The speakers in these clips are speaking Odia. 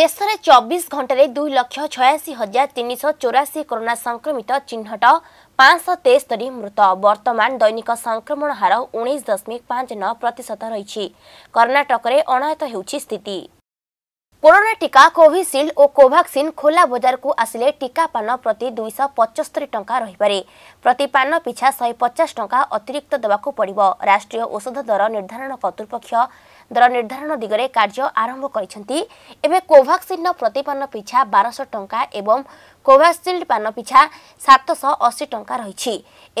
सर 24 घण्टा दुई लक्ष छ हजार तिनश चौराशी करोना संक्रमित चिह्नट पाँच सेस्तरी मृत बर्तमान दैनिक संक्रमण हार उन्स दशमिक पाँच नतिशत रहेछ कर्नाटक अनायत हुन्छ स्थिति କରୋନା ଟିକା କୋଭିସିଲ୍ଡ ଓ କୋଭାକ୍ସିନ୍ ଖୋଲା ବଜାରକୁ ଆସିଲେ ଟିକାପାନ ପ୍ରତି ଦୁଇଶହ ପଚସ୍ତରୀ ଟଙ୍କା ରହିପାରେ ପ୍ରତି ପାନ ପିଛା ଶହେ ପଚାଶ ଟଙ୍କା ଅତିରିକ୍ତ ଦେବାକୁ ପଡ଼ିବ ରାଷ୍ଟ୍ରୀୟ ଔଷଧ ଦର ନିର୍ଦ୍ଧାରଣ କର୍ତ୍ତୃପକ୍ଷ ଦର ନିର୍ଦ୍ଧାରଣ ଦିଗରେ କାର୍ଯ୍ୟ ଆରମ୍ଭ କରିଛନ୍ତି ଏବେ କୋଭାକ୍ସିନ୍ର ପ୍ରତିପାନ ପିଛା ବାରଶହ ଟଙ୍କା ଏବଂ କୋଭାସିଲ୍ଡ ପାନ ପିଛା ସାତଶହ ଅଶୀ ଟଙ୍କା ରହିଛି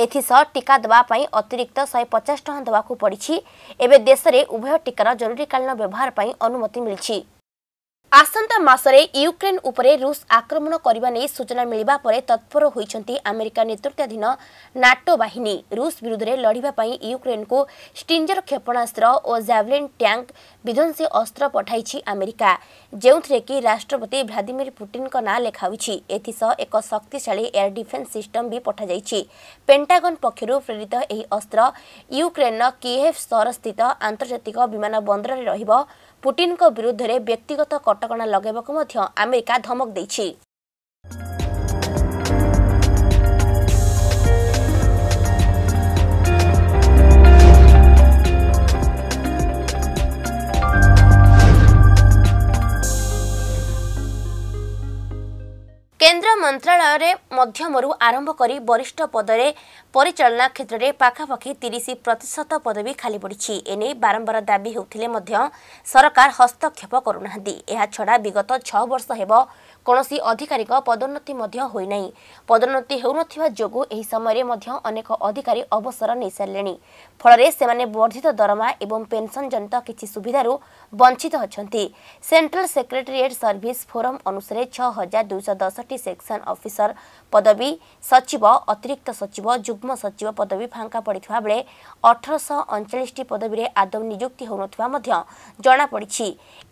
ଏଥିସହ ଟିକା ଦେବା ପାଇଁ ଅତିରିକ୍ତ ଶହେ ପଚାଶ ଟଙ୍କା ଦେବାକୁ ପଡ଼ିଛି ଏବେ ଦେଶରେ ଉଭୟ ଟିକାର ଜରୁରୀକାଳୀନ ବ୍ୟବହାର ପାଇଁ ଅନୁମତି ମିଳିଛି ଆସନ୍ତା ମାସରେ ୟୁକ୍ରେନ୍ ଉପରେ ରୁଷ ଆକ୍ରମଣ କରିବା ନେଇ ସୂଚନା ମିଳିବା ପରେ ତତ୍ପର ହୋଇଛନ୍ତି ଆମେରିକା ନେତୃତ୍ୱାଧୀନ ନାଟୋ ବାହିନୀ ରୁଷ ବିରୁଦ୍ଧରେ ଲଢ଼ିବା ପାଇଁ ୟୁକ୍ରେନ୍କୁ ଷ୍ଟିଞ୍ଜର କ୍ଷେପଣାସ୍ତ୍ର ଓ ଜାଭେଲିନ୍ ଟ୍ୟାଙ୍କ ବିଧ୍ୱଂସୀ ଅସ୍ତ୍ର ପଠାଇଛି ଆମେରିକା ଯେଉଁଥିରେ କି ରାଷ୍ଟ୍ରପତି ଭ୍ଲାଦିମିର ପୁଟିନ୍ଙ୍କ ନାଁ ଲେଖାହୋଇଛି ଏଥିସହ ଏକ ଶକ୍ତିଶାଳୀ ଏୟାର ଡିଫେନ୍ସ ସିଷ୍ଟମ ବି ପଠାଯାଇଛି ପେଣ୍ଟାଗନ୍ ପକ୍ଷରୁ ପ୍ରେରିତ ଏହି ଅସ୍ତ୍ର ୟୁକ୍ରେନ୍ର କିଏଫ୍ ସହରସ୍ଥିତ ଆନ୍ତର୍ଜାତିକ ବିମାନ ବନ୍ଦରରେ ରହିବ ପୁଟିନଙ୍କ ବିରୁଦ୍ଧରେ ବ୍ୟକ୍ତିଗତ କଟକଣା ଲଗାଇବାକୁ ମଧ୍ୟ ଆମେରିକା ଧମକ ଦେଇଛି କେନ୍ଦ୍ର ମନ୍ତ୍ରଣାଳୟରେ ମଧ୍ୟମରୁ ଆରମ୍ଭ କରି ବରିଷ୍ଠ ପଦରେ ପରିଚାଳନା କ୍ଷେତ୍ରରେ ପାଖାପାଖି ତିରିଶ ପ୍ରତିଶତ ପଦବୀ ଖାଲି ପଡ଼ିଛି ଏନେଇ ବାରମ୍ବାର ଦାବି ହେଉଥିଲେ ମଧ୍ୟ ସରକାର ହସ୍ତକ୍ଷେପ କରୁନାହାନ୍ତି ଏହାଛଡ଼ା ବିଗତ ଛଅ ବର୍ଷ ହେବ କୌଣସି ଅଧିକାରୀଙ୍କ ପଦୋନ୍ନତି ମଧ୍ୟ ହୋଇନାହିଁ ପଦୋନ୍ନତି ହେଉନଥିବା ଯୋଗୁଁ ଏହି ସମୟରେ ମଧ୍ୟ ଅନେକ ଅଧିକାରୀ ଅବସର ନେଇସାରିଲେଣି ଫଳରେ ସେମାନେ ବର୍ଦ୍ଧିତ ଦରମା ଏବଂ ପେନ୍ସନ୍ ଜନିତ କିଛି ସୁବିଧାରୁ ବଞ୍ଚିତ ଅଛନ୍ତି ସେଣ୍ଟ୍ରାଲ୍ ସେକ୍ରେଟେରିଏଟ୍ ସର୍ଭିସ୍ ଫୋରମ୍ ଅନୁସାରେ ଛଅ ହଜାର ଦୁଇଶହ ଦଶଟି ସେକ୍ସନ୍ ଅଫିସର ପଦବୀ ସଚିବ ଅତିରିକ୍ତ ସଚିବ ଯୁଗ୍ମ ସଚିବ ପଦବୀ ଫାଙ୍କା ପଡ଼ିଥିବା ବେଳେ ଅଠରଶହ ଅଣଚାଳିଶଟି ପଦବୀରେ ଆଦୌ ନିଯୁକ୍ତି ହେଉନଥିବା ମଧ୍ୟ ଜଣାପଡ଼ିଛି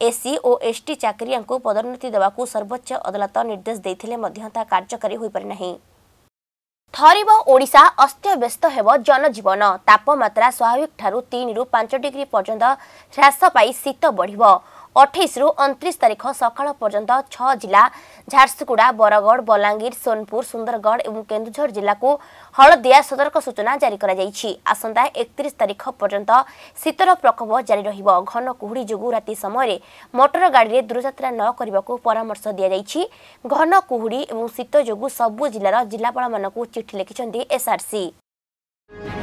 ଏସ୍ସି ଓ ଏସ୍ଟି ଚାକିରିଆଙ୍କୁ ପଦୋନ୍ନତି ଦେବାକୁ ସର୍ବୋଚ୍ଚ ଅଦାଲତ ନିର୍ଦ୍ଦେଶ ଦେଇଥିଲେ ମଧ୍ୟ ତାହା କାର୍ଯ୍ୟକାରୀ ହୋଇପାରିନାହିଁ ଥରିବ ଓଡ଼ିଶା ଅସ୍ତବ୍ୟସ୍ତ ହେବ ଜନଜୀବନ ତାପମାତ୍ରା ସ୍ୱାଭାବିକଠାରୁ ତିନିରୁ ପାଞ୍ଚ ଡିଗ୍ରୀ ପର୍ଯ୍ୟନ୍ତ ହ୍ରାସ ପାଇ ଶୀତ ବଢ଼ିବ ଅଠେଇଶରୁ ଅଣତିରିଶ ତାରିଖ ସକାଳ ପର୍ଯ୍ୟନ୍ତ ଛଅ ଜିଲ୍ଲା ଝାରସୁଗୁଡ଼ା ବରଗଡ଼ ବଲାଙ୍ଗୀର ସୋନପୁର ସୁନ୍ଦରଗଡ଼ ଏବଂ କେନ୍ଦୁଝର ଜିଲ୍ଲାକୁ ହଳଦିଆ ସତର୍କ ସୂଚନା ଜାରି କରାଯାଇଛି ଆସନ୍ତା ଏକତିରିଶ ତାରିଖ ପର୍ଯ୍ୟନ୍ତ ଶୀତର ପ୍ରକୋପ ଜାରି ରହିବ ଘନ କୁହୁଡ଼ି ଯୋଗୁଁ ରାତି ସମୟରେ ମଟର ଗାଡ଼ିରେ ଦୂରଯାତ୍ରା ନ କରିବାକୁ ପରାମର୍ଶ ଦିଆଯାଇଛି ଘନ କୁହୁଡ଼ି ଏବଂ ଶୀତ ଯୋଗୁଁ ସବୁ ଜିଲ୍ଲାର ଜିଲ୍ଲାପାଳମାନଙ୍କୁ ଚିଠି ଲେଖିଛନ୍ତି ଏସ୍ଆର୍ସି